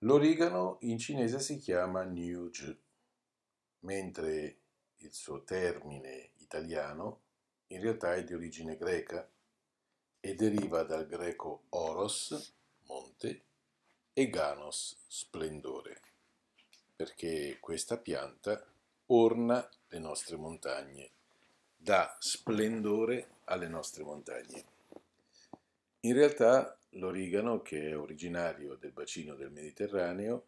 L'origano in cinese si chiama Nyuj, mentre il suo termine italiano in realtà è di origine greca e deriva dal greco oros, monte, e ganos, splendore, perché questa pianta orna le nostre montagne, dà splendore alle nostre montagne. In realtà L'origano, che è originario del bacino del Mediterraneo,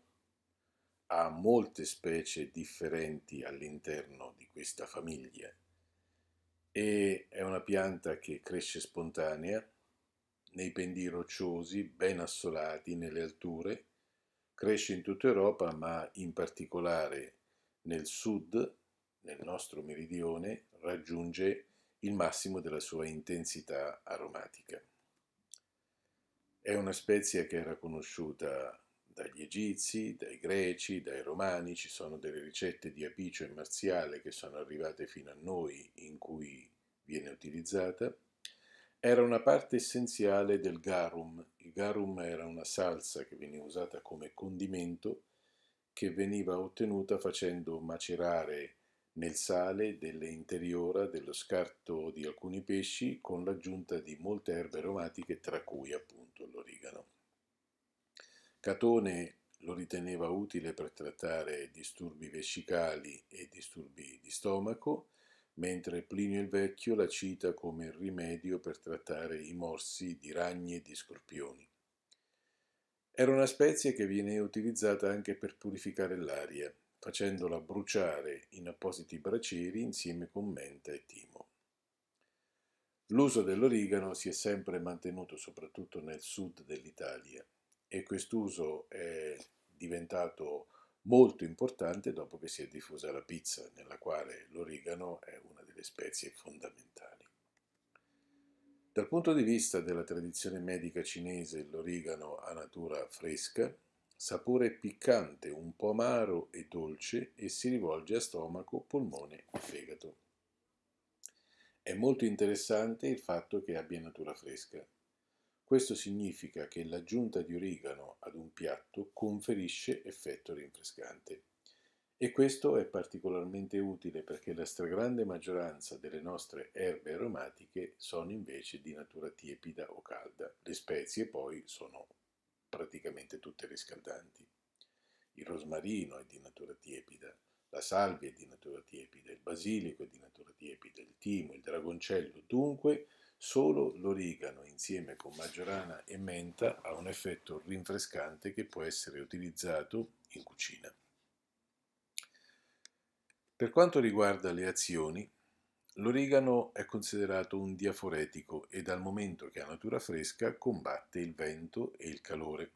ha molte specie differenti all'interno di questa famiglia e è una pianta che cresce spontanea nei pendii rocciosi ben assolati nelle alture, cresce in tutta Europa ma in particolare nel sud, nel nostro meridione, raggiunge il massimo della sua intensità aromatica. È una spezia che era conosciuta dagli egizi, dai greci, dai romani, ci sono delle ricette di apicio e marziale che sono arrivate fino a noi in cui viene utilizzata. Era una parte essenziale del garum. Il garum era una salsa che veniva usata come condimento che veniva ottenuta facendo macerare nel sale delle dello scarto di alcuni pesci con l'aggiunta di molte erbe aromatiche tra cui appunto l'origano. Catone lo riteneva utile per trattare disturbi vescicali e disturbi di stomaco, mentre Plinio il Vecchio la cita come rimedio per trattare i morsi di ragni e di scorpioni. Era una spezie che viene utilizzata anche per purificare l'aria, facendola bruciare in appositi braceri insieme con menta e timo. L'uso dell'origano si è sempre mantenuto soprattutto nel sud dell'Italia e quest'uso è diventato molto importante dopo che si è diffusa la pizza, nella quale l'origano è una delle spezie fondamentali. Dal punto di vista della tradizione medica cinese, l'origano ha natura fresca, sapore piccante, un po' amaro e dolce e si rivolge a stomaco, polmone e fegato. È molto interessante il fatto che abbia natura fresca. Questo significa che l'aggiunta di origano ad un piatto conferisce effetto rinfrescante. E questo è particolarmente utile perché la stragrande maggioranza delle nostre erbe aromatiche sono invece di natura tiepida o calda. Le spezie poi sono praticamente tutte riscaldanti. Il rosmarino è di natura tiepida, la salvia è di natura tiepida, il basilico è di natura tiepida, il timo, il dragoncello, dunque solo l'origano insieme con maggiorana e menta ha un effetto rinfrescante che può essere utilizzato in cucina. Per quanto riguarda le azioni, L'origano è considerato un diaforetico e dal momento che ha natura fresca combatte il vento e il calore.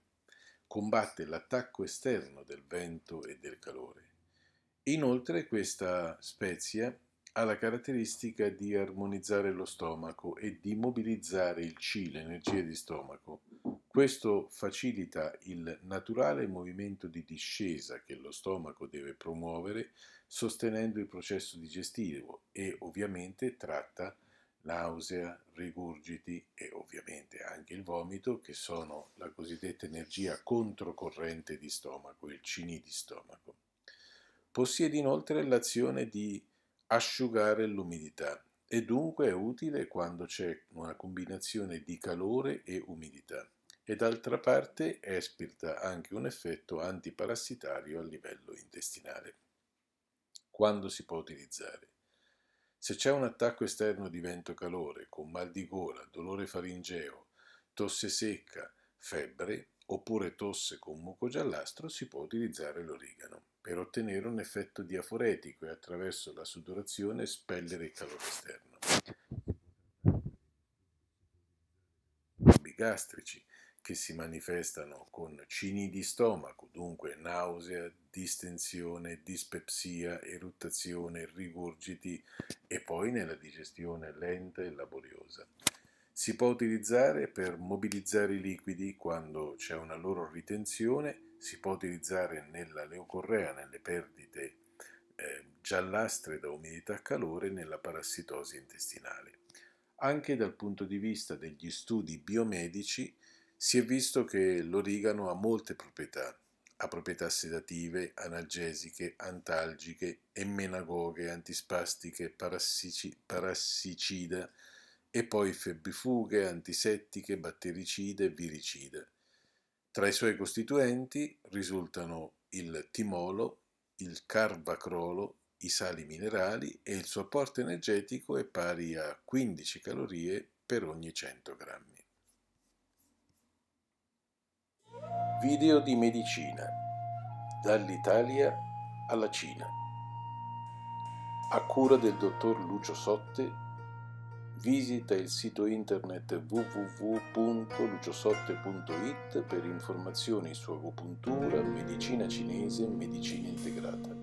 Combatte l'attacco esterno del vento e del calore. Inoltre questa spezia ha la caratteristica di armonizzare lo stomaco e di mobilizzare il chi, l'energia di stomaco, questo facilita il naturale movimento di discesa che lo stomaco deve promuovere sostenendo il processo digestivo e ovviamente tratta nausea, rigurgiti e ovviamente anche il vomito che sono la cosiddetta energia controcorrente di stomaco, il cini di stomaco. Possiede inoltre l'azione di asciugare l'umidità e dunque è utile quando c'è una combinazione di calore e umidità e d'altra parte espirita anche un effetto antiparassitario a livello intestinale. Quando si può utilizzare? Se c'è un attacco esterno di vento-calore con mal di gola, dolore faringeo, tosse secca, febbre oppure tosse con muco giallastro, si può utilizzare l'origano per ottenere un effetto diaforetico e attraverso la sudorazione spellere il calore esterno. Gastrici, che si manifestano con cini di stomaco, dunque nausea, distensione, dispepsia, eruttazione, rigurgiti e poi nella digestione lenta e laboriosa. Si può utilizzare per mobilizzare i liquidi quando c'è una loro ritenzione, si può utilizzare nella leucorrea, nelle perdite eh, giallastre da umidità a calore, nella parassitosi intestinale. Anche dal punto di vista degli studi biomedici, si è visto che l'origano ha molte proprietà, ha proprietà sedative, analgesiche, antalgiche, emmenagoghe, antispastiche, parassici, parassicida e poi febbifughe, antisettiche, battericide e viricide. Tra i suoi costituenti risultano il timolo, il carbacrolo, i sali minerali e il suo apporto energetico è pari a 15 calorie per ogni 100 grammi. Video di medicina dall'Italia alla Cina a cura del dottor Lucio Sotte visita il sito internet www.luciosotte.it per informazioni su agopuntura, medicina cinese e medicina integrata.